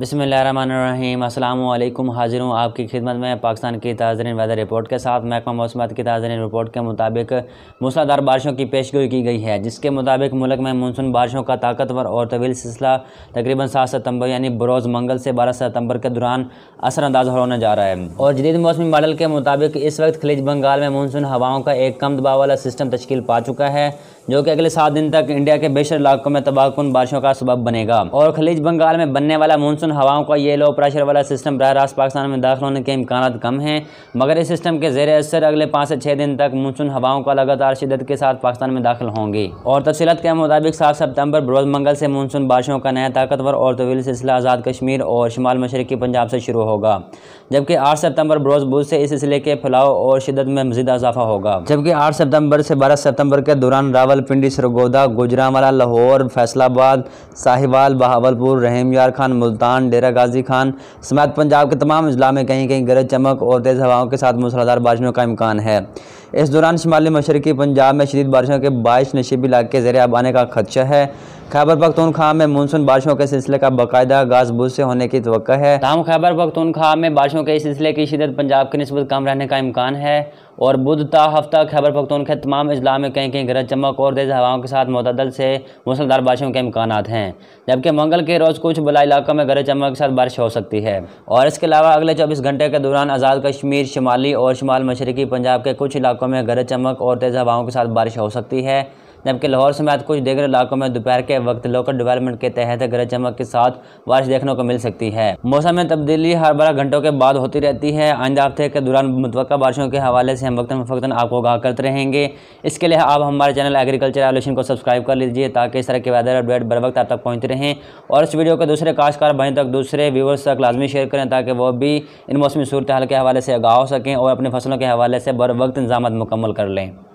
बसमीम अल्लाम हाजिर हूँ आपकी खिदमत में पाकिस्तान की ताज़रीन वेदर रिपोर्ट के साथ महकमा मौसम की ताज़रीन रिपोर्ट के मुताबिक मूसलाधार बारिशों की पेशगोई की गई है जिसके मुताबिक मुल्क में मानसून बारिशों का ताकतवर और तवील सिलसिला तकरीबन सात सितंबर यानी बरोज़ मंगल से बारह सितंबर के दौरान असरअंदाज होने जा रहा है और जदीद मौसमी मॉडल के मुताबिक इस वक्त खलीज बंगाल में मानसून हवाओं का एक कम दबाव वाला सिस्टम तश्कील पा चुका है जो कि अगले सात दिन तक इंडिया के बेशर इलाकों में तबाहकुन बारिशों का सबब बनेगा और खलीज बंगाल में बनने वाला मानसून मानसून हवाओं का ये लो प्रेशर वाला सिस्टम बरह रास्त पाकिस्तान में दाखिल होने के इम्कान कम हैं मगर इस सिस्टम के जेर असर अगले पाँच से छः दिन तक मानसून हवाओं का लगातार शिदत के साथ पाकिस्तान में दाखिल होंगे और तफसीत के मुताबिक सात सितंबर बरोज मंगल से मानसून बारिशों का नया ताकतवर और तवील सिलसिला आज़ाद कश्मीर और शुमाल मशरकी पंजाब से शुरू होगा जबकि आठ सितंबर बरोज बुध से इस सिलसिले के फैलाव और शिदत में मजीद इजाफा होगा जबकि आठ सितंबर से बारह सितंबर के दौरान रावल पिंडी सरगोदा गुजरावाला लाहौर फैसलाबाद साहिवाल बहावलपुर रहीम यार खान मुल्तान खान डेरा गाजी खान समेत पंजाब के तमाम अजला में कहीं कहीं गरज चमक और तेज़ हवाओं के साथ मूसलाधार बारिशों का इम्कान है इस दौरान शुमाली मशरकी पंजाब में शदीद बारिशों के बाईस नशीबी इलाके जरिया आबाने का खदशा है खैबर पख्तूनख्वा में मानसून बारिशों के सिलसिले का बाकायदा आगाज बुध से होने की तो है तमाम खैबर पख्तूनख्वा में बारिशों के सिलसिले की शिदत पंजाब के नस्बत कम रहने का इम्कान है और बुध ता हफ्ता खैबर पख्तूनख्वा तमाम अजला में कहीं कहीं गरज चमक और तेज़ हवाओं के साथ मतदल से मूसलधार बारिशों के इम्कान हैं जबकि मंगल के रोज़ कुछ बला इलाकों में गरज चमक के साथ बारिश हो सकती है और इसके अलावा अगले चौबीस घंटे के दौरान आज़ाद कश्मीर शुमाली और शुमाल मशरकी पंजाब के कुछ इलाकों में गरज चमक और तेज़ हवाओं के साथ बारिश हो सकती है जबकि लाहौर समेत कुछ दीगर इलाकों में दोपहर के वक्त लोकल डेवलपमेंट के तहत गरज चमक के साथ बारिश देखने को मिल सकती है मौसम में तब्दीली हर बारह घंटों के बाद होती रहती है आइंदा हफ्ते के दौरान मुतव बारिशों के हवाले से हम वक्ता फ़क्ता आपको आगाह करते रहेंगे इसके लिए आप हमारे चैनल एग्रीकल्चर एवोल्यूशन को सब्सक्राइब कर लीजिए ताकि इस तरह के वैदर अपडेट बर वक्त आप तक पहुँचते रहें और इस वीडियो को दूसरे काशकार भाई तक दूसरे व्यूवर्स तक लाजमी शेयर करें ताकि वो भी इन मौसमी सूरत हाल के हवाले से आगा हो सकें और अपनी फसलों के हवाले से बर वक्त इंजाम मुकम्मल कर लें